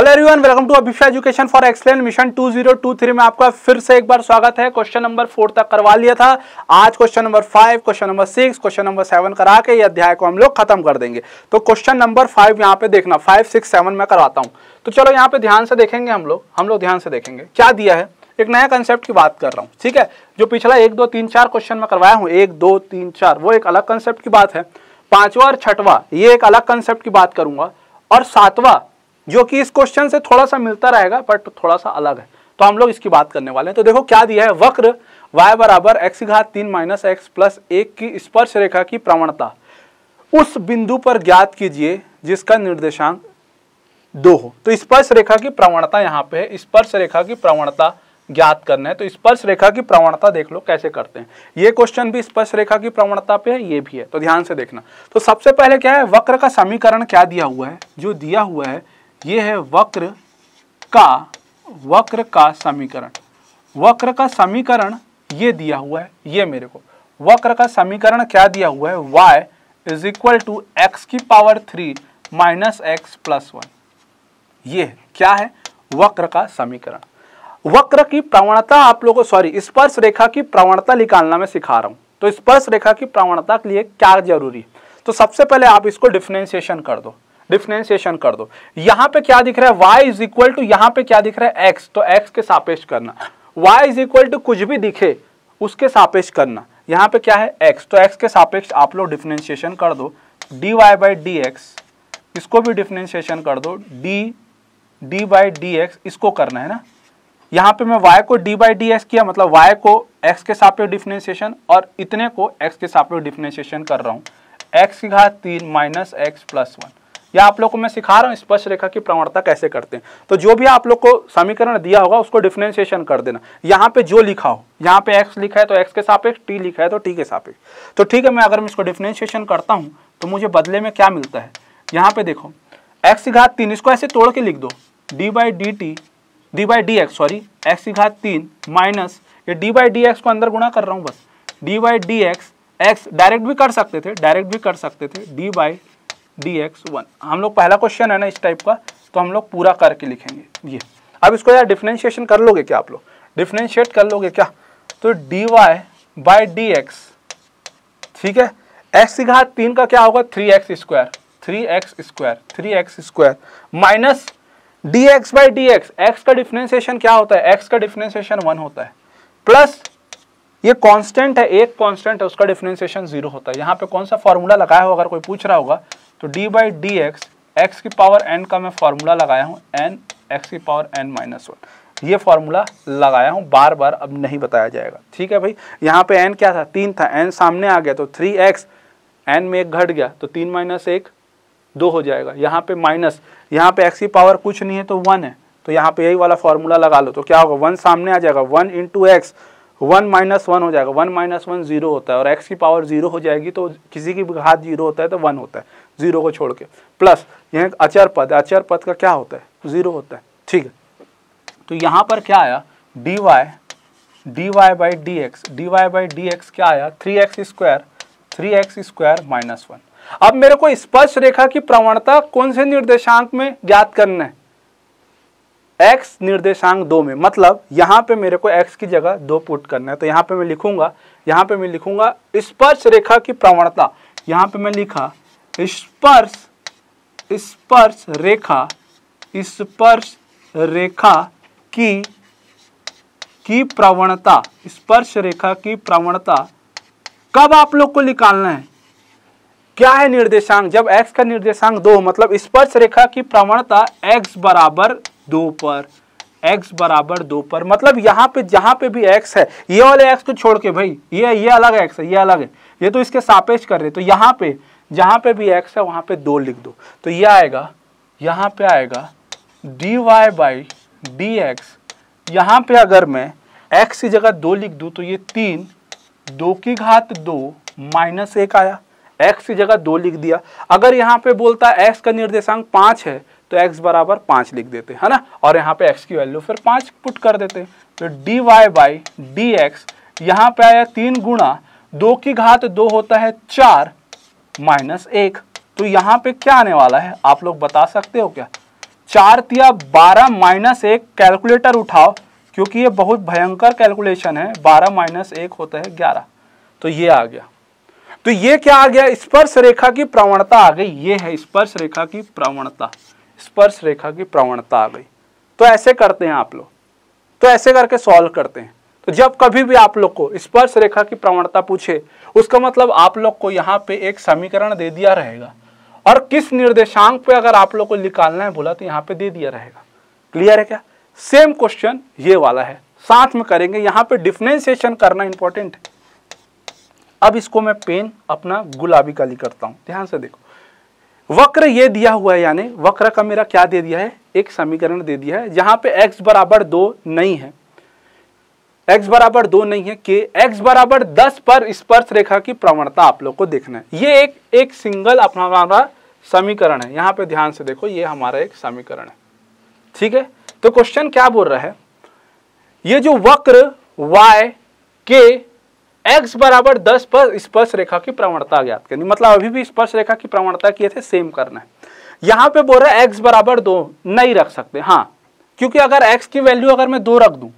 hello everyone welcome to Abhisha education for excellence mission 2023 में आपका फिर से एक बार स्वागत है क्वेश्चन नंबर फोर तक करवा लिया था आज question number five question number six question number seven करा के ये अध्याय को हम लोग खत्म कर देंगे तो क्वेश्चन नंबर फाइव यहाँ पे देखना फाइव सिक्स सेवन मैं करवाता हूँ तो चलो यहाँ पे ध्यान से देखेंगे हम लोग हम लोग ध्यान से देखेंगे क्या दिया है एक नया कंसेप्ट की बात कर रहा हूँ ठीक है जो पिछला एक दो तीन चार क्वेश्चन में करवाया हूँ एक दो तीन चार वो एक अलग कंसेप्ट की बात है पांचवा और छठवा ये एक अलग कंसेप्ट की बात करूंगा और सातवा जो कि इस क्वेश्चन से थोड़ा सा मिलता रहेगा बट थोड़ा सा अलग है तो हम लोग इसकी बात करने वाले हैं तो देखो क्या दिया है वक्र y बराबर एक्स घात तीन माइनस एक्स प्लस एक की स्पर्श रेखा की प्रवणता उस बिंदु पर ज्ञात कीजिए जिसका निर्देशांक दो हो तो स्पर्श रेखा की प्रवणता यहाँ पे है स्पर्श रेखा की प्रवणता ज्ञात करना है तो स्पर्श रेखा की प्रवणता देख लो कैसे करते हैं ये क्वेश्चन भी स्पर्श रेखा की प्रवणता पे है ये भी है तो ध्यान से देखना तो सबसे पहले क्या है वक्र का समीकरण क्या दिया हुआ है जो दिया हुआ है ये है वक्र का वक्र का समीकरण वक्र का समीकरण ये दिया हुआ है ये मेरे को वक्र का समीकरण क्या दिया हुआ है y is equal to x की power three minus x plus one ये है क्या है वक्र का समीकरण वक्र की प्रवणता आप लोगों सॉरी स्पर्श रेखा की प्रवणता निकालना मैं सिखा रहा हूं तो स्पर्श रेखा की प्रवणता के लिए क्या जरूरी है तो सबसे पहले आप इसको डिफ्रेंसिएशन कर दो डिफ्रेंसिएशन कर दो यहाँ पे क्या दिख रहा है वाई इज इक्वल टू यहाँ पे क्या दिख रहा है एक्स तो एक्स के सापेक्ष करना वाई इज इक्वल टू कुछ भी दिखे उसके सापेक्ष करना यहाँ पे क्या है एक्स तो एक्स के सापेक्ष आप लोग डिफ्रेंसिएशन कर दो d y by d x इसको भी डिफ्रेंसिएशन कर दो d d by d x इसको करना है ना यहाँ पे मैं y को d बाई डी किया मतलब y को x के पे डिफ्रेंसिएशन और इतने को x के सापेक्ष डिफ्रेंसिएशन कर रहा हूँ x की घात तीन माइनस एक्स प्लस वन या आप लोग को मैं सिखा रहा हूँ स्पर्श रेखा की प्रवणता कैसे करते हैं तो जो भी आप लोग को समीकरण दिया होगा उसको डिफ्रेंशिएशन कर देना यहाँ पे जो लिखा हो यहाँ पे एक्स लिखा है तो एक्स के सापेक्ष टी लिखा है तो टी के सापेक्ष तो ठीक है मैं अगर मैं इसको डिफ्रेंशिएशन करता हूँ तो मुझे बदले में क्या मिलता है यहाँ पे देखो एक्स घात तीन इसको ऐसे तोड़ के लिख दो d by d t d by d x sorry x घात तीन माइनस ये डी बाई डी एक्स को अंदर गुणा कर रहा हूँ बस d by d x x direct भी कर सकते थे डायरेक्ट भी कर सकते थे d by d x one हम लोग पहला क्वेश्चन है ना इस टाइप का तो हम लोग पूरा करके लिखेंगे ये अब इसको यार डिफ्रेंशिएशन कर लोगे क्या आप लोग डिफ्रेंशिएट कर लोगे क्या तो d y by d x ठीक है एक्स की घात तीन का क्या होगा three x square three x square three x square minus d x by d x x का डिफ्रेंशिएशन क्या होता है एक्स का डिफ्रेंशिएशन वन होता है प्लस ये कांस्टेंट है एक कांस्टेंट है उसका डिफ्रेंसिएशन जीरो होता है यहाँ पे कौन सा फॉर्मूला लगाया हो अगर कोई पूछ रहा होगा तो d by d x x की पावर एन का मैं फार्मूला लगाया हूँ एन एक्स की पावर एन माइनस वन ये फार्मूला लगाया हूँ बार बार अब नहीं बताया जाएगा ठीक है भाई यहाँ पे एन क्या था तीन था एन सामने आ गया तो थ्री एक्स एन में एक घट गया तो तीन माइनस एक दो हो जाएगा यहाँ पे माइनस यहाँ पे एक्स की पावर कुछ नहीं है तो वन है तो यहाँ पे यही वाला फार्मूला लगा लो तो क्या होगा वन सामने आ जाएगा one into x one minus one हो जाएगा वन माइनस वन जीरो होता है और एक्स की पावर जीरो हो जाएगी तो किसी की भी घात जीरो होता है तो वन होता है जीरो को छोड़ के प्लस यह अचर पद अचर पद का क्या होता है जीरो होता है ठीक है तो यहाँ पर क्या आया d y d y by d x d y by d x क्या आया three x square three x square minus one अब मेरे को स्पर्श रेखा की प्रवणता कौन से निर्देशांक में ज्ञात करना है एक्स निर्देशांक दो में मतलब यहाँ पे मेरे को एक्स की जगह दो पुट करना है तो यहाँ पे मैं लिखूंगा यहाँ पे मैं लिखूंगा स्पर्श रेखा की प्रवणता यहाँ पे मैं लिखा स्पर्श स्पर्श रेखा स्पर्श रेखा की की प्रवणता स्पर्श रेखा की प्रवणता कब आप लोग को निकालना है क्या है निर्देशांक जब x का निर्देशांक दो मतलब स्पर्श रेखा की प्रवणता x बराबर दो पर x बराबर दो पर मतलब यहाँ पे जहाँ पे भी x है ये वाले x को तो छोड़ के भाई ये ये अलग x है ये अलग है ये तो इसके सापेक्ष कर रहे तो यहाँ पे जहाँ पे भी x है वहाँ पे दो लिख दो तो ये आएगा यहाँ पे आएगा dy y by d x यहाँ पर अगर मैं x की जगह दो लिख दूँ तो ये तीन दो की घात दो माइनस एक आया x की जगह दो लिख दिया अगर यहाँ पे बोलता x का निर्देशांक पाँच है तो x बराबर पाँच लिख देते हैं है ना और यहाँ पे x की वैल्यू फिर पाँच पुट कर देते हैं तो d y by d x यहाँ पे आया तीन गुणा दो की घात दो होता है चार माइनस एक तो यहाँ पे क्या आने वाला है आप लोग बता सकते हो क्या चार तिया बारह माइनस एक कैलकुलेटर उठाओ क्योंकि ये बहुत भयंकर कैलकुलेशन है बारह माइनस एक होता है ग्यारह तो ये आ गया तो ये क्या आ गया स्पर्श रेखा की प्रवणता आ गई ये है स्पर्श रेखा की प्रवणता स्पर्श रेखा की प्रवणता आ गई तो ऐसे करते हैं आप लोग तो ऐसे करके सॉल्व करते हैं तो जब कभी भी आप लोग को स्पर्श रेखा की प्रवणता पूछे उसका मतलब आप लोग को यहाँ पे एक समीकरण दे दिया रहेगा और किस निर्देशांक पे अगर आप लोग को निकालना है बोला तो यहाँ पे दे दिया रहेगा क्लियर है क्या सेम क्वेश्चन ये वाला है साथ में करेंगे यहाँ पे डिफ्रेंसिएशन करना इंपॉर्टेंट है अब इसको मैं पेन अपना गुलाबी काली करता हूँ ध्यान से देखो वक्र ये दिया हुआ है यानी वक्र का मेरा क्या दे दिया है एक समीकरण दे दिया है जहां पे x बराबर दो नहीं है x बराबर दो नहीं है कि x बराबर दस पर स्पर्श रेखा की प्रवणता आप लोग को देखना है ये एक एक सिंगल अपना हमारा समीकरण है यहाँ पे ध्यान से देखो ये हमारा एक समीकरण है ठीक है तो क्वेश्चन क्या बोल रहा है ये जो वक्र y के x बराबर दस पर स्पर्श रेखा की प्रवणता ज्ञात करनी मतलब अभी भी स्पर्श रेखा की प्रवणता किए थे सेम करना है यहां पे बोल रहा है एक्स बराबर दो नहीं रख सकते हाँ क्योंकि अगर x की वैल्यू अगर मैं दो रख दू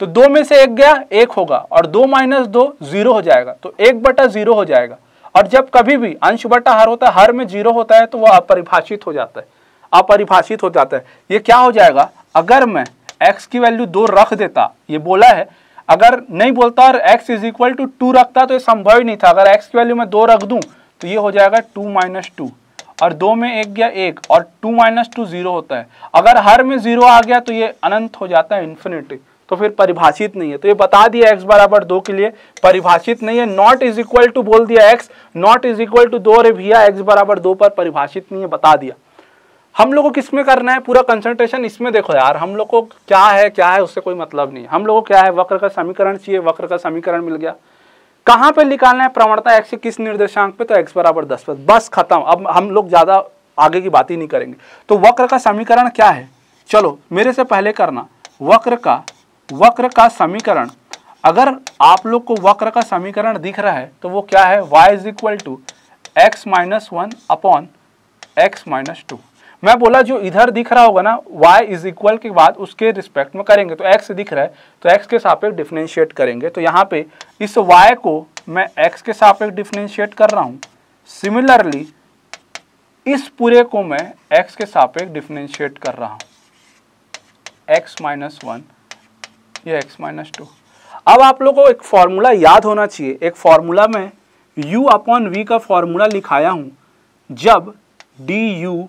तो दो में से एक गया एक होगा और दो माइनस दो जीरो हो जाएगा तो एक बटा जीरो हो जाएगा और जब कभी भी अंश बटा हर होता है हर में जीरो होता है तो वह अपरिभाषित हो जाता है अपरिभाषित हो जाता है ये क्या हो जाएगा अगर मैं एक्स की वैल्यू दो रख देता ये बोला है अगर नहीं बोलता और x is equal to two रखता तो ये संभव ही नहीं था अगर x की वैल्यू मैं दो रख दूँ तो ये हो जाएगा टू माइनस टू और दो में एक गया एक और टू माइनस टू जीरो होता है अगर हर में जीरो आ गया तो ये अनंत हो जाता है इन्फिनिटी तो फिर परिभाषित नहीं है तो ये बता दिया x बराबर दो के लिए परिभाषित नहीं है नॉट इज इक्वल टू बोल दिया x not is equal to दो रे भैया x बराबर दो पर परिभाषित नहीं है बता दिया हम लोग को किस में करना है पूरा कंसंट्रेशन इसमें देखो यार हम लोग को क्या है क्या है उससे कोई मतलब नहीं हम लोगों को क्या है वक्र का समीकरण चाहिए वक्र का समीकरण मिल गया कहाँ पे निकालना है प्रवणता एक्स किस निर्देशांक पे तो एक्स बराबर दस पर बस खत्म अब हम लोग ज़्यादा आगे की बात ही नहीं करेंगे तो वक्र का समीकरण क्या है चलो मेरे से पहले करना वक्र का वक्र का समीकरण अगर आप लोग को वक्र का समीकरण दिख रहा है तो वो क्या है y is equal to x minus one upon x minus two मैं बोला जो इधर दिख रहा होगा ना वाई इज इक्वल के बाद उसके रिस्पेक्ट में करेंगे तो एक्स दिख रहा है तो एक्स के सापेक्ष डिफ्रेंशिएट करेंगे तो यहाँ पे इस वाई को मैं एक्स के सापेक्ष डिफ्रेंशिएट कर रहा हूँ सिमिलरली इस पूरे को मैं एक्स के सापेक्ष डिफ्रेंशिएट कर रहा हूँ एक्स माइनस वन या एक्स माइनस टू अब आप लोगों को एक फार्मूला याद होना चाहिए एक फार्मूला में यू अपॉन वी का फार्मूला लिखाया हूँ जब डी यू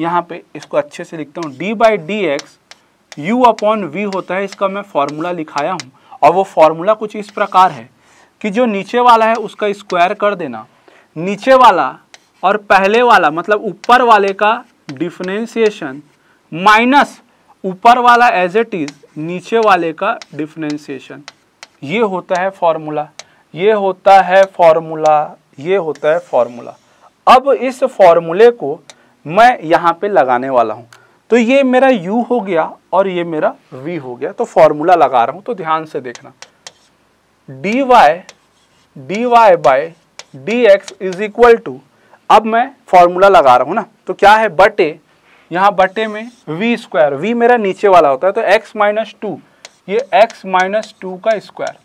यहाँ पे इसको अच्छे से लिखता हूँ d by d x u upon v होता है इसका मैं फॉर्मूला लिखाया हूँ और वो फॉर्मूला कुछ इस प्रकार है कि जो नीचे वाला है उसका स्क्वायर कर देना नीचे वाला और पहले वाला मतलब ऊपर वाले का डिफ्रेंसिएशन माइनस ऊपर वाला एज इट इज़ नीचे वाले का डिफ्रेंसिएशन ये होता है फॉर्मूला ये होता है फॉर्मूला ये होता है फॉर्मूला अब इस फॉर्मूले को मैं यहाँ पे लगाने वाला हूँ तो ये मेरा u हो गया और ये मेरा v हो गया तो फॉर्मूला लगा रहा हूँ तो ध्यान से देखना dy dy y by d x is equal to अब मैं फॉर्मूला लगा रहा हूँ ना तो क्या है बटे यहाँ बटे में वी स्क्वायर वी मेरा नीचे वाला होता है तो x माइनस टू ये x माइनस टू का स्क्वायर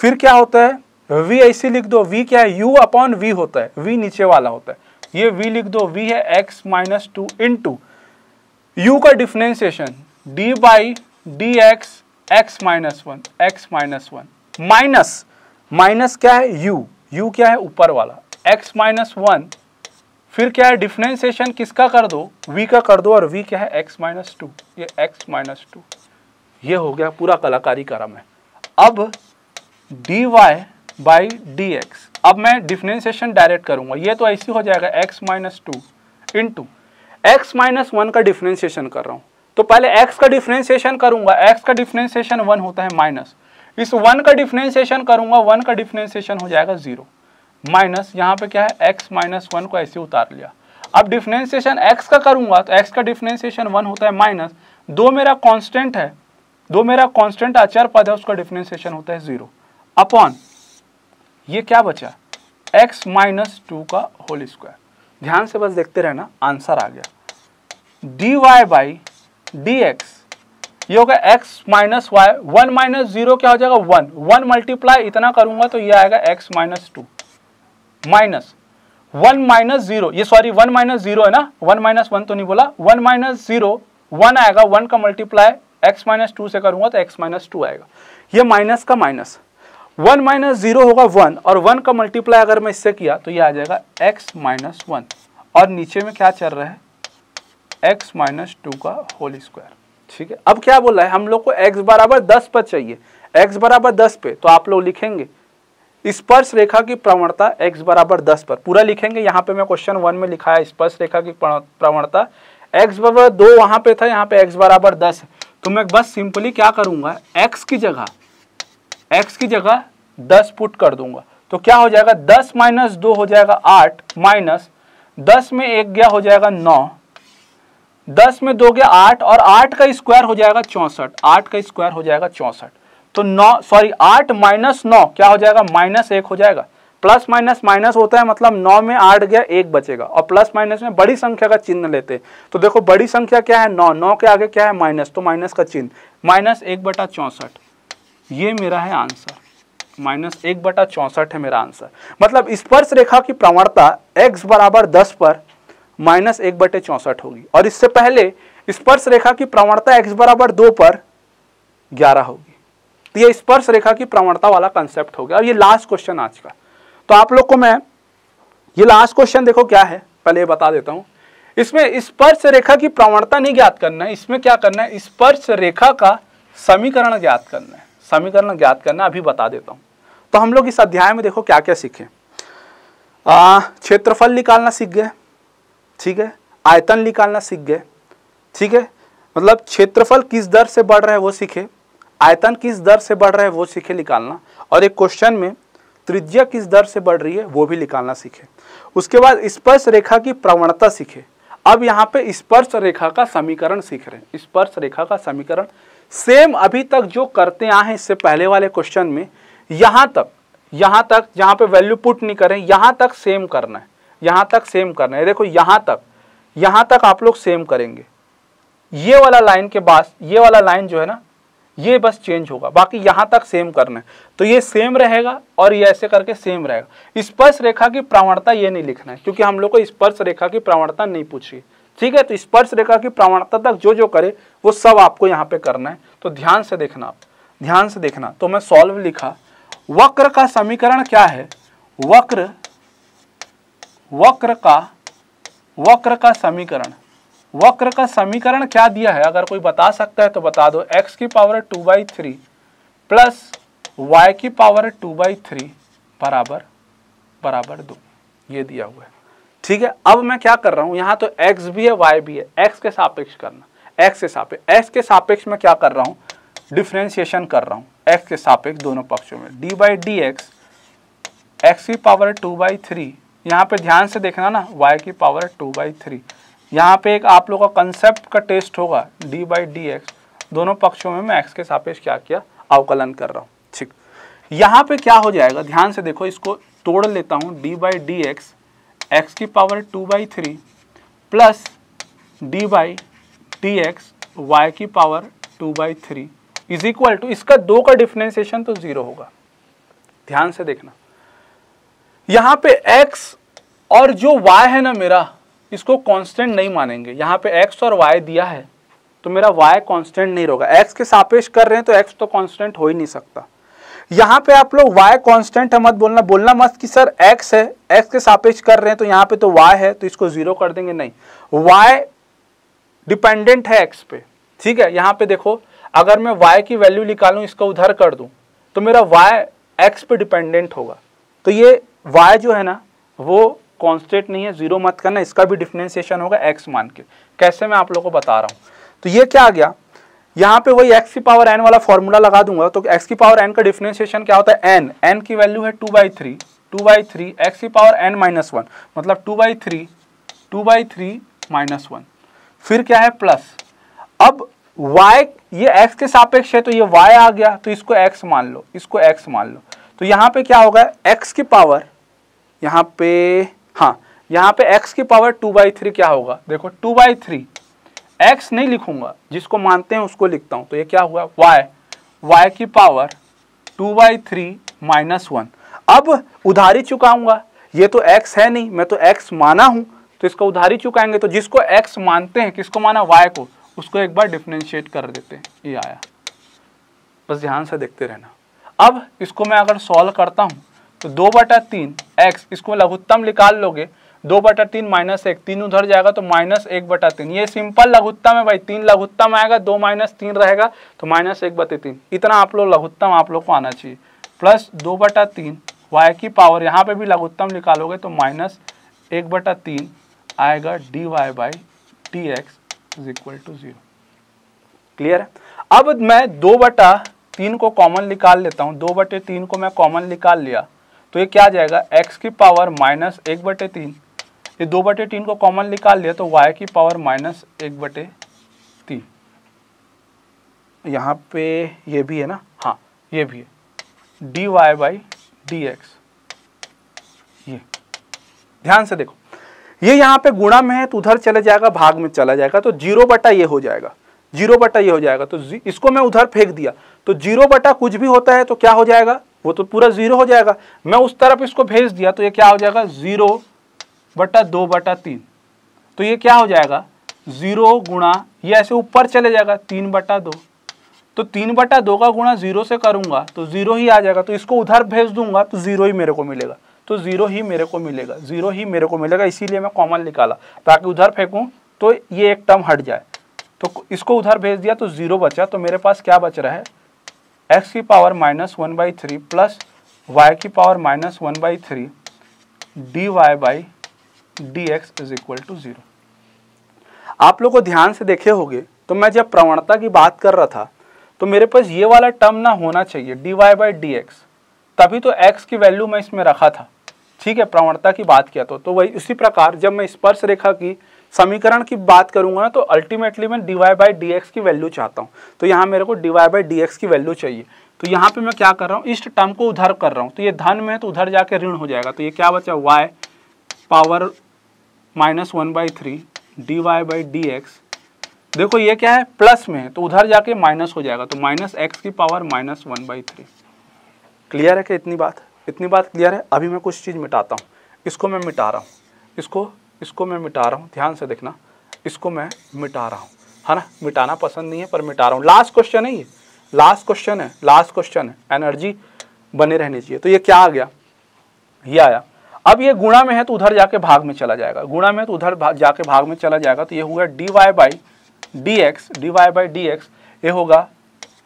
फिर क्या होता है v ऐसे लिख दो v क्या है u अपॉन v होता है v नीचे वाला होता है ये v लिख दो v है x minus two into u का differentiation d by d x x minus one x minus one minus minus क्या है यू यू क्या है ऊपर वाला एक्स माइनस वन फिर क्या है डिफ्रेंसिएशन किसका कर दो v का कर दो और v क्या है x माइनस टू ये x माइनस टू ये हो गया पूरा कलाकारी क्रम है अब dy बाई डी एक्स अब मैं डिफ्रेंसिएशन डायरेक्ट करूंगा ये तो ऐसी हो जाएगा x minus two into x minus one का डिफ्रेंसिएशन कर रहा हूँ तो पहले एक्स का डिफ्रेंसिएशन करूंगा एक्स का डिफ्रेंसिएशन वन होता है माइनस इस वन का डिफ्रेंसिएशन करूंगा वन का डिफ्रेंसिएशन हो जाएगा ज़ीरो माइनस यहाँ पे क्या है एक्स माइनस वन को ऐसे उतार लिया अब डिफ्रेंसिएशन एक्स का करूंगा तो एक्स का डिफ्रेंसिएशन वन होता है माइनस दो मेरा कांस्टेंट है दो मेरा कांस्टेंट आचार पद है उसका डिफ्रेंसिएशन होता है ज़ीरो अपॉन ये क्या बचा x माइनस टू का होल स्क्वायर ध्यान से बस देखते रहना आंसर आ गया d y by d x ये होगा x minus y one minus zero क्या हो जाएगा वन वन मल्टीप्लाई इतना करूंगा तो ये आएगा x minus two minus one minus zero ये सॉरी वन माइनस जीरो है ना वन माइनस वन तो नहीं बोला वन माइनस जीरो वन आएगा वन का मल्टीप्लाई x माइनस टू से करूंगा तो x माइनस टू आएगा ये माइनस का माइनस वन माइनस जीरो होगा वन और वन का मल्टीप्लाई अगर मैं इससे किया तो ये आ जाएगा एक्स माइनस वन और नीचे में क्या चल रहा है एक्स माइनस टू का होल स्क्वायर ठीक है अब क्या बोला है हम लोग को एक्स बराबर दस पर चाहिए एक्स बराबर दस पे तो आप लोग लिखेंगे स्पर्श रेखा की प्रवणता x बराबर दस पर पूरा लिखेंगे यहाँ पे मैं क्वेश्चन वन में लिखा है स्पर्श रेखा की प्रवणता x बराबर दो वहाँ पे था यहाँ पे x बराबर दस तो मैं बस सिंपली क्या करूँगा x की जगह एक्स की जगह दस पुट कर दूंगा तो क्या हो जाएगा दस माइनस दो हो जाएगा आठ माइनस दस में एक गया हो जाएगा नौ दस में दो गया आठ और आठ का स्क्वायर हो जाएगा चौंसठ आठ का स्क्वायर हो जाएगा चौंसठ तो नौ सॉरी आठ माइनस नौ क्या हो जाएगा माइनस एक हो जाएगा प्लस माइनस माइनस होता है मतलब नौ में आठ गया एक बचेगा और प्लस माइनस में बड़ी संख्या का चिन्ह लेते हैं तो देखो बड़ी संख्या क्या है नौ नौ के आगे क्या है माइनस तो माइनस का चिन्ह माइनस एक बटा चौंसठ ये मेरा है आंसर माइनस एक बटा चौंसठ है मेरा आंसर मतलब स्पर्श रेखा की प्रवणता x बराबर दस पर माइनस एक बटे चौंसठ होगी और इससे पहले स्पर्श रेखा की प्रवणता x बराबर दो पर ग्यारह होगी तो ये स्पर्श रेखा की प्रवणता वाला कंसेप्ट हो गया और ये लास्ट क्वेश्चन आज का तो आप लोग को मैं ये लास्ट क्वेश्चन देखो क्या है पहले बता देता हूँ इसमें स्पर्श रेखा की प्रवणता नहीं ज्ञात करना है इसमें क्या करना है स्पर्श रेखा का समीकरण ज्ञात करना है समीकरण ज्ञात करना अभी बता देता हूँ तो हम लोग इस अध्याय में देखो क्या क्या सीखे क्षेत्रफल निकालना सीख गए ठीक है आयतन निकालना सीख गए ठीक है मतलब क्षेत्रफल किस दर से बढ़ रहा है वो सीखे आयतन किस दर से बढ़ रहा है वो सीखे निकालना और एक क्वेश्चन में त्रिज्या किस दर से बढ़ रही है वो भी निकालना सीखे उसके बाद स्पर्श रेखा की प्रवणता सीखे अब यहाँ पे स्पर्श रेखा का समीकरण सीख रहे हैं स्पर्श रेखा का समीकरण सेम अभी तक जो करते आए हैं इससे पहले वाले क्वेश्चन में यहाँ तक यहाँ तक जहां पे वैल्यू पुट नहीं करें यहाँ तक सेम करना है यहाँ तक सेम करना है देखो यहाँ तक यहाँ तक आप लोग सेम करेंगे ये वाला लाइन के बाद ये वाला लाइन जो है ना ये बस चेंज होगा बाकी यहाँ तक सेम करना है तो ये सेम रहेगा और ये ऐसे करके सेम रहेगा स्पर्श रेखा की प्रावणता ये नहीं लिखना है क्योंकि हम लोग को स्पर्श रेखा की प्रावणता नहीं पूछी ठीक है तो स्पर्श रेखा की प्रावणता तक जो जो करे वो सब आपको यहाँ पे करना है तो ध्यान से देखना आप ध्यान से देखना तो मैं सॉल्व लिखा वक्र का समीकरण क्या है वक्र वक्र का वक्र का समीकरण वक्र का समीकरण क्या दिया है अगर कोई बता सकता है तो बता दो x की power two by three plus y की पावर टू बाई थ्री बराबर बराबर दो ये दिया हुआ है ठीक है अब मैं क्या कर रहा हूँ यहाँ तो x भी है y भी है x के सापेक्ष करना एक्स के सापेक्ष एक्स के सापेक्ष में क्या कर रहा हूँ डिफ्रेंशिएशन कर रहा हूँ एक्स के सापेक्ष दोनों पक्षों में d by d x x की पावर टू बाई थ्री यहाँ पर ध्यान से देखना ना वाई की पावर टू बाई थ्री यहाँ पे एक आप लोगों का कंसेप्ट का टेस्ट होगा डी बाई डी एक्स दोनों पक्षों में मैं एक्स के सापेक्ष क्या किया अवकलन कर रहा हूँ ठीक यहाँ पे क्या हो जाएगा ध्यान से देखो इसको तोड़ लेता हूँ d by d x x की power two by three plus d by d x y की power two by three is equal to इसका दो का डिफ्रेंसिएशन तो जीरो होगा ध्यान से देखना यहां पे x और जो y है ना मेरा इसको कांस्टेंट नहीं मानेंगे यहां पे x और y दिया है तो मेरा y कांस्टेंट नहीं होगा x के सापेक्ष कर रहे हैं तो x तो कांस्टेंट हो ही नहीं सकता यहां पे आप लोग y कांस्टेंट है मत बोलना बोलना मत कि सर x है x के सापेक्ष कर रहे हैं तो यहां पे तो y है तो इसको जीरो कर देंगे नहीं y डिपेंडेंट है एक्स पे ठीक है यहाँ पे देखो अगर मैं वाई की वैल्यू निकालूँ इसको उधर कर दूँ तो मेरा वाई एक्स पे डिपेंडेंट होगा तो ये वाई जो है ना वो कॉन्स्टेंट नहीं है जीरो मत करना इसका भी डिफ्रेंसिएशन होगा एक्स मान के कैसे मैं आप लोगों को बता रहा हूँ तो ये क्या आ गया यहाँ पे वही एक्स की पावर एन वाला फॉर्मूला लगा दूंगा तो एक्स की पावर एन का डिफ्रेंसिएशन क्या होता है एन एन की वैल्यू है two by three two by three x की पावर एन माइनस वन मतलब two by three two by three minus one फिर क्या है प्लस अब y ये x के सापेक्ष है तो ये y आ गया तो इसको x मान लो इसको x मान लो तो यहां पे क्या होगा x की पावर यहां पे हाँ यहाँ पे x की पावर टू बाई थ्री क्या होगा देखो टू बाई थ्री एक्स नहीं लिखूंगा जिसको मानते हैं उसको लिखता हूँ तो ये क्या हुआ y y की power two by three minus one अब उधारी चुकाऊंगा ये तो x है नहीं मैं तो x माना हूं तो इसको उधारी चुकाएंगे तो जिसको एक्स मानते हैं किसको माना वाई को उसको एक बार डिफ्रेंशिएट कर देते हैं ये आया बस ध्यान से देखते रहना अब इसको मैं अगर सॉल्व करता हूँ तो दो बटा तीन एक्स इसको लघुत्तम निकाल लोगे दो बटा तीन माइनस एक तीन उधर जाएगा तो माइनस एक बटा तीन ये सिंपल लघुत्तम है भाई तीन लघुत्तम आएगा दो माइनस तीन रहेगा तो माइनस एक बटे तीन इतना आप लोग लघुत्तम आप लोग को आना चाहिए प्लस दो बटा तीन वाई की पावर यहाँ पे भी लघुत्तम निकालोगे तो माइनस एक बटा तीन आएगा d y by t x is equal to zero clear है अब मैं दो बटा तीन को कॉमन निकाल लेता हूँ दो बटे तीन को मैं कॉमन निकाल लिया तो ये क्या आ जाएगा एक्स की पावर माइनस एक बटे तीन ये दो बटे तीन को कॉमन निकाल लिया तो वाई की पावर माइनस एक बटे तीन यहाँ पे ये भी है ना हाँ ये भी है d y by d x ये ध्यान से देखो ये यहाँ पे गुणा में है तो उधर चले जाएगा भाग में चला जाएगा तो जीरो बटा ये हो जाएगा जीरो बटा ये हो जाएगा तो इसको मैं उधर फेंक दिया तो जीरो बटा कुछ भी होता है तो क्या हो जाएगा वो तो पूरा जीरो हो जाएगा मैं उस तरफ इसको भेज दिया तो ये क्या हो जाएगा जीरो बटा दो बटा तीन तो ये क्या हो जाएगा जीरो गुणा ये ऐसे ऊपर चले जाएगा तीन बटा दो तो तीन बटा दो का गुणा जीरो से करूंगा तो जीरो ही आ जाएगा तो इसको उधर भेज दूंगा तो जीरो ही मेरे को मिलेगा तो ज़ीरो ही मेरे को मिलेगा ज़ीरो ही मेरे को मिलेगा इसीलिए मैं कॉमन निकाला ताकि उधर फेंकूँ तो ये एक टर्म हट जाए तो इसको उधर भेज दिया तो ज़ीरो बचा तो मेरे पास क्या बच रहा है एक्स की power minus one by three plus y की power minus one by three d y by d x is equal to zero आप लोग को ध्यान से देखे होंगे तो मैं जब प्रवणता की बात कर रहा था तो मेरे पास ये वाला टर्म ना होना चाहिए d y by d x तभी तो एक्स की वैल्यू मैं इसमें रखा था ठीक है प्रवणता की बात किया तो तो वही उसी प्रकार जब मैं स्पर्श रेखा की समीकरण की बात करूंगा तो अल्टीमेटली मैं d y by d x की वैल्यू चाहता हूँ तो यहाँ मेरे को d y by d x की वैल्यू चाहिए तो यहाँ पे मैं क्या कर रहा हूँ इस टर्म को उधर कर रहा हूँ तो ये धन में है तो उधर जाके ऋण हो जाएगा तो ये क्या बचा y power minus one by three d y by d x देखो ये क्या है प्लस में है तो उधर जाके माइनस हो जाएगा तो माइनस एक्स की power minus one by three clear है क्या इतनी बात इतनी बात क्लियर है अभी मैं कुछ चीज़ मिटाता हूँ इसको मैं मिटा रहा हूँ इसको इसको मैं मिटा रहा हूँ ध्यान से देखना इसको मैं मिटा रहा हूँ है ना मिटाना पसंद नहीं है पर मिटा रहा हूँ लास्ट क्वेश्चन है ये लास्ट क्वेश्चन है लास्ट क्वेश्चन है एनर्जी बने रहनी चाहिए तो ये क्या आ गया ये आया अब ये गुणा में है तो उधर जाके भाग में चला जाएगा गुणा में तो उधर जाके भाग में चला जाएगा तो ये हुआ d y by d x d y by d x ये होगा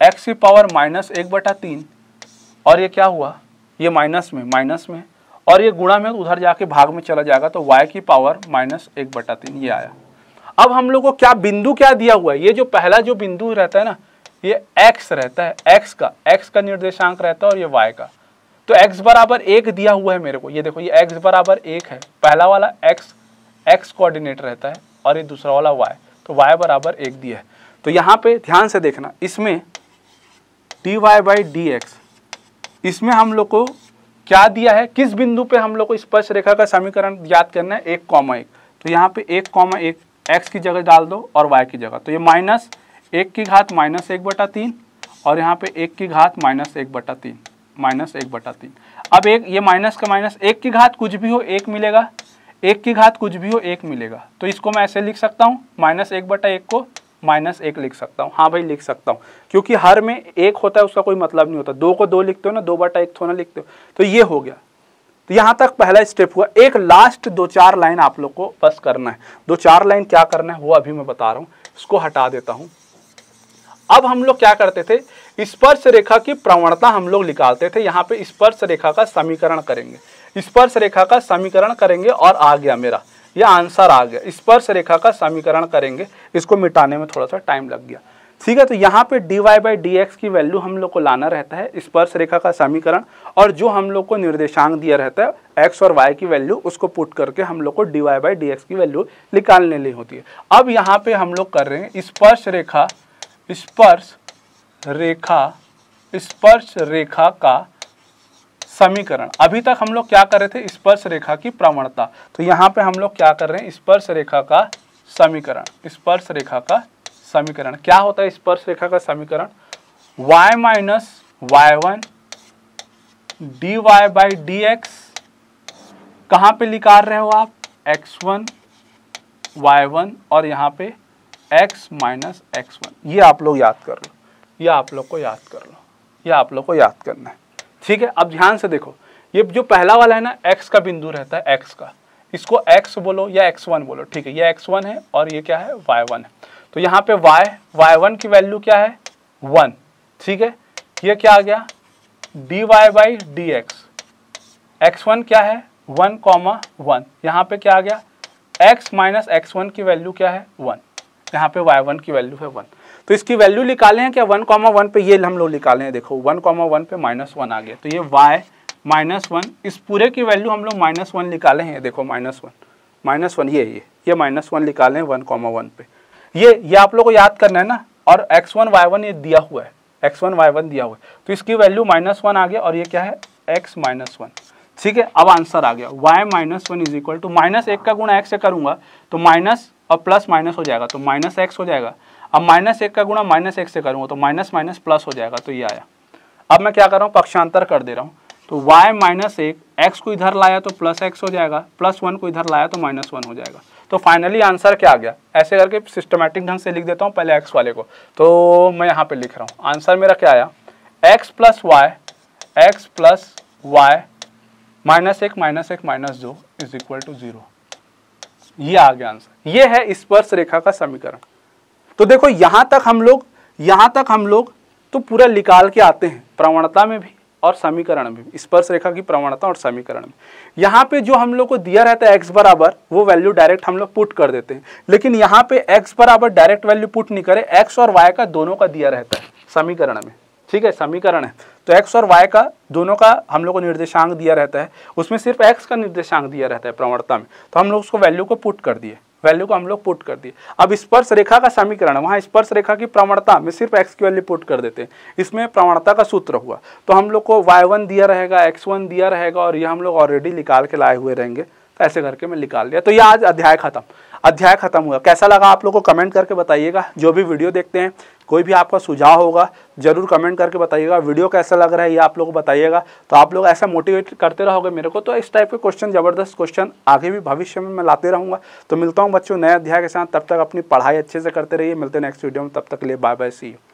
एक्स की पावर माइनस एक बटा तीन और ये क्या हुआ ये माइनस में माइनस में और ये गुणा में उधर जाके भाग में चला जाएगा तो वाई की पावर माइनस एक बटा तीन ये आया अब हम लोग को क्या बिंदु क्या दिया हुआ है ये जो पहला जो बिंदु रहता है ना ये x रहता है x का x का निर्देशांक रहता है और ये y का तो x बराबर एक दिया हुआ है मेरे को ये देखो ये x बराबर एक है पहला वाला x x कोऑर्डिनेट रहता है और ये दूसरा वाला वाई तो वाई बराबर एक दिया है तो यहाँ पे ध्यान से देखना इसमें d y by d x इसमें हम लोग को क्या दिया है किस बिंदु पे हम लोग को स्पर्श रेखा का समीकरण याद करना है एक कॉमा एक तो यहाँ पे एक कॉमा एक एक्स की जगह डाल दो और वाई की जगह तो ये माइनस एक की घात माइनस एक बटा तीन और यहाँ पे एक की घात माइनस एक बटा तीन माइनस एक बटा तीन अब एक ये माइनस का माइनस एक की घात कुछ भी हो एक मिलेगा एक की घात कुछ भी हो एक मिलेगा तो इसको मैं ऐसे लिख सकता हूँ माइनस एक बटा एक को माइनस एक लिख सकता हूँ हाँ भाई लिख सकता हूँ क्योंकि हर में एक होता है उसका कोई मतलब नहीं होता दो को दो लिखते हो ना दो बटा एक थोड़ा लिखते हो तो ये हो गया तो यहाँ तक पहला स्टेप हुआ एक लास्ट दो चार लाइन आप लोग को बस करना है दो चार लाइन क्या करना है वो अभी मैं बता रहा हूँ इसको हटा देता हूँ अब हम लोग क्या करते थे स्पर्श रेखा की प्रवणता हम लोग निकालते थे यहाँ पे स्पर्श रेखा का समीकरण करेंगे स्पर्श रेखा का समीकरण करेंगे और आ गया मेरा यह आंसर आ गया स्पर्श रेखा का समीकरण करेंगे इसको मिटाने में थोड़ा सा टाइम लग गया ठीक है तो यहाँ पे d y by d x की वैल्यू हम लोग को लाना रहता है स्पर्श रेखा का समीकरण और जो हम लोग को निर्देशांक दिया रहता है एक्स और वाई की वैल्यू उसको पुट करके हम लोग को dy y by d x की वैल्यू निकालने ली होती है अब यहाँ पे हम लोग कर रहे हैं स्पर्श रेखा स्पर्श रेखा स्पर्श रेखा का समीकरण अभी तक हम लोग क्या कर रहे थे स्पर्श रेखा की प्रवणता तो यहाँ पे हम लोग क्या कर रहे हैं स्पर्श रेखा का समीकरण स्पर्श रेखा का समीकरण क्या होता है स्पर्श रेखा का समीकरण y minus y one d y by d x कहाँ पर निकाल रहे हो आप x1 वन वाई वन और यहाँ पे x माइनस एक्स वन ये आप लोग याद कर लो ये आप लोग को याद कर लो ये आप लोग को याद करना है ठीक है अब ध्यान से देखो ये जो पहला वाला है ना एक्स का बिंदु रहता है एक्स का इसको एक्स बोलो या एक्स वन बोलो ठीक है ये एक्स वन है और ये क्या है वाई वन है तो यहाँ पे वाई वाई वन की वैल्यू क्या है वन ठीक है ये क्या आ गया d y by d x x one क्या है वन कॉमा वन यहाँ पे क्या आ गया एक्स माइनस एक्स वन की वैल्यू क्या है वन तो यहाँ पे y1 की वैल्यू है वन तो इसकी वैल्यू निकाले हैं क्या वन कॉमा वन पे ये हम लोग निकाले हैं देखो वन कॉमा वन पे माइनस वन आ गया तो ये y माइनस वन इस पूरे की वैल्यू हम लोग माइनस वन निकाले हैं देखो माइनस वन माइनस वन ये ये ये माइनस वन निकाले हैं वन कॉमा वन पे ये ये आप लोग को याद करना है ना और एक्स वन वाई वन ये दिया हुआ है एक्स वन वाई वन दिया हुआ है तो इसकी वैल्यू माइनस वन आ गया और ये क्या है एक्स माइनस वन ठीक है अब आंसर आ गया y minus one is equal to minus एक का गुणा एक से करूंगा तो माइनस और प्लस माइनस हो जाएगा तो माइनस एक्स हो जाएगा अब माइनस एक का गुणा माइनस एक से करूँगा तो माइनस माइनस प्लस हो जाएगा तो ये आया अब मैं क्या कर रहा हूँ पक्षांतर कर दे रहा हूँ तो y माइनस एक एक्स को इधर लाया तो प्लस एक्स हो जाएगा प्लस वन को इधर लाया तो माइनस वन हो जाएगा तो फाइनली आंसर क्या आ गया ऐसे करके सिस्टमेटिक ढंग से लिख देता हूँ पहले एक्स वाले को तो मैं यहाँ पे लिख रहा हूँ आंसर मेरा क्या आया x plus y x plus y minus एक माइनस एक माइनस दो इज इक्वल टू ज़ीरो ये आ गया आंसर ये है स्पर्श रेखा का समीकरण तो देखो यहां तक हम लोग यहां तक हम लोग तो पूरा निकाल के आते हैं प्रवणता में भी और समीकरण भी स्पर्श रेखा की प्रवणता और समीकरण में यहाँ पे जो हम लोग को दिया रहता है एक्स बराबर वो वैल्यू डायरेक्ट हम लोग पुट कर देते हैं लेकिन यहाँ पे एक्स बराबर डायरेक्ट वैल्यू पुट नहीं करे एक्स और वाई का दोनों का दिया रहता है समीकरण में ठीक है समीकरण है तो एक्स और वाई का दोनों का हम लोग को निर्देशांक दिया रहता है उसमें सिर्फ एक्स का निर्देशांक दिया रहता है प्रवणता में तो हम लोग उसको वैल्यू को पुट कर दिए वैल्यू को हम लोग पुट कर दिए अब स्पर्श रेखा का समीकरण वहाँ स्पर्श रेखा की प्रवणता में सिर्फ एक्स की वैल्यू पुट कर देते हैं इसमें प्रवणता का सूत्र हुआ तो हम लोग को वाई वन दिया रहेगा एक्स वन दिया रहेगा और ये हम लोग ऑलरेडी निकाल के लाए हुए रहेंगे तो ऐसे करके मैं निकाल लिया तो ये आज अध्याय खत्म अध्याय खत्म हुआ कैसा लगा आप लोगों को कमेंट करके बताइएगा जो भी वीडियो देखते हैं कोई भी आपका सुझाव होगा जरूर कमेंट करके बताइएगा वीडियो कैसा लग रहा है ये आप लोग बताइएगा तो आप लोग ऐसा मोटिवेट करते रहोगे मेरे को तो इस टाइप के क्वेश्चन ज़बरदस्त क्वेश्चन आगे भी भविष्य में मैं लाते रहूँगा तो मिलता हूँ बच्चों नए अध्याय के साथ तब तक अपनी पढ़ाई अच्छे से करते रहिए मिलते नेक्स्ट वीडियो में तब तक लिए बाय बाय सी यू